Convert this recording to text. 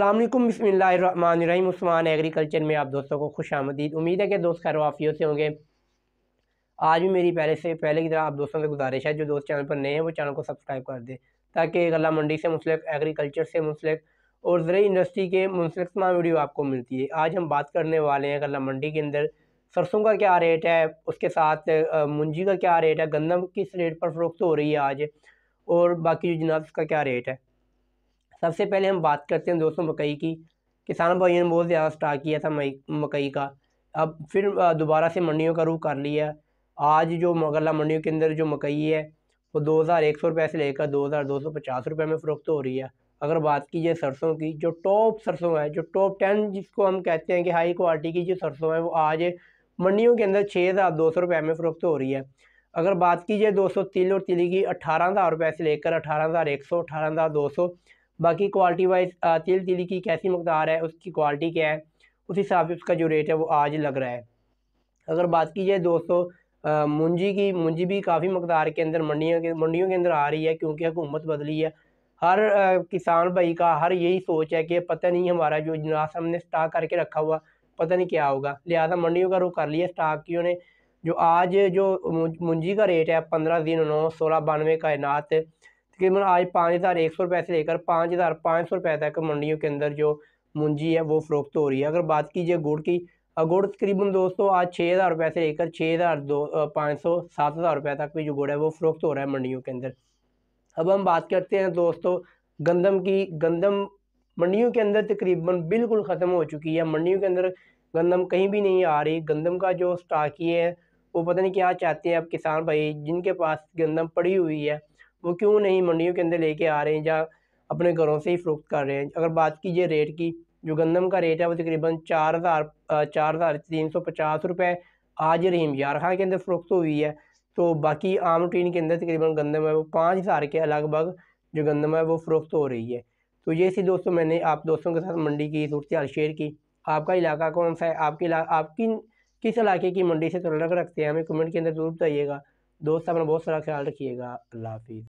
अल्लाम बसमीम एग्रीकल्चर में आप दोस्तों को खुश आमदीद उम्मीद है कि दोस्त खैर वाफियों से होंगे आज भी मेरी पहले से पहले की तरह आप दोस्तों से गुजारिश है जो दोस्त चैनल पर नए हैं वो चैनल को सब्सक्राइब कर दें ताकि गला मंडी से मुंसलिक एग्रीकल्चर से मुंसलिक और ज़रिए इंडस्ट्री के मुंसलिक तमाम वीडियो आपको मिलती है आज हम बात करने वाले हैं गला मंडी के अंदर सरसों का क्या रेट है उसके साथ मुंजी का क्या रेट है गंदम किस रेट पर फरोख्त हो रही है आज और बाकी जो जनाब उसका क्या रेट है सबसे पहले हम बात करते हैं दोस्तों मकई की किसान भाइयों ने बहुत ज़्यादा स्टॉक किया था मकई का अब फिर दोबारा से मंडियों का रुख कर लिया आज जो मगल्ला मंडियों के अंदर जो मकई है वो दो हज़ार एक सौ रुपये से लेकर दो हज़ार दो सौ पचास रुपये में फ़रोख्त हो रही है अगर बात की जाए सरसों की जो टॉप सरसों है जो टॉप टेन जिसको हम कहते हैं कि हाई क्वालिटी की जो सरसों है वो आज मंडियों के अंदर छः हज़ार दो सौ रुपये में फ़रोख्त हो रही है अगर बात की जाए दो सौ तिल और तिली की अठारह हज़ार रुपये से लेकर अठारह हज़ार एक सौ अठारह हज़ार दो सौ बाकी क्वालिटी वाइज तिल तिली की कैसी मकदार है उसकी क्वालिटी क्या है उस हिसाब से उसका जो रेट है वो आज लग रहा है अगर बात की जाए दोस्तों मुंजी की मुंजी भी काफ़ी मकदार के अंदर मंडियों के मंडियों के अंदर आ रही है क्योंकि हुकूमत बदली है हर आ, किसान भाई का हर यही सोच है कि पता नहीं हमारा जो जनास हमने स्टॉक करके रखा हुआ पता नहीं क्या होगा लिहाजा मंडियों का रुख कर लिया की उन्होंने जो आज जो मुंजी का रेट है पंद्रह दिन नौ सोलह बानवे कायनात तकरीबन मतलब आज पाँच हज़ार एक सौ रुपये से लेकर पाँच हज़ार पाँच सौ रुपए तक मंडियों के अंदर जो मुंजी है वो फ़रोख्त हो रही है अगर बात कीजिए गुड़ की गुड़ तकरीबन दोस्तों आज छः हज़ार रुपये से लेकर छः हज़ार दो पाँच सौ सात हज़ार रुपये तक भी जो गुड़ है वो फ़रोख्त हो रहा है मंडियों के अंदर अब हम बात करते हैं दोस्तों गंदम की गंदम मंडियों के अंदर तकरीबन बिल्कुल ख़त्म हो चुकी है मंडियों के अंदर गंदम कहीं भी नहीं आ रही गंदम का जो स्टॉक ये है वो पता नहीं क्या चाहते हैं अब किसान भाई जिनके पास गंदम पड़ी हुई है वो क्यों नहीं मंडियों के अंदर लेके आ रहे हैं या अपने घरों से ही फ़रोख्त कर रहे हैं अगर बात कीजिए रेट की जो गंदम का रेट है वो तकरीबन चार हज़ार चार हज़ार तीन सौ पचास रुपये आज रहीम यार के अंदर फ़रोख्त हुई है तो बाकी आम रूटीन के अंदर तकरीबन गंदम है वो पाँच हज़ार के लगभग जो गंदम है वो फ़रोख्त हो रही है तो ये सी दोस्तों मैंने आप दोस्तों के साथ मंडी की सूरत हाल शेयर की आपका इलाका कौन सा है आपकी आप किन किस इलाके की मंडी से तल्लक रखते हैं हमें कमेंट के अंदर ज़रूर बताइएगा दोस्त अपना बहुत सारा ख्याल रखिएगा अल्लाह हाफिज़